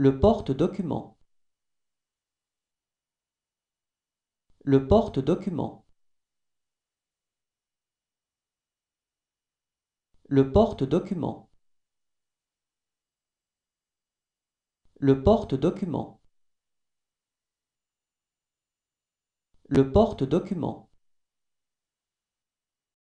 Le porte-document. Le porte-document. Le porte-document. Le porte-document. Le porte-document.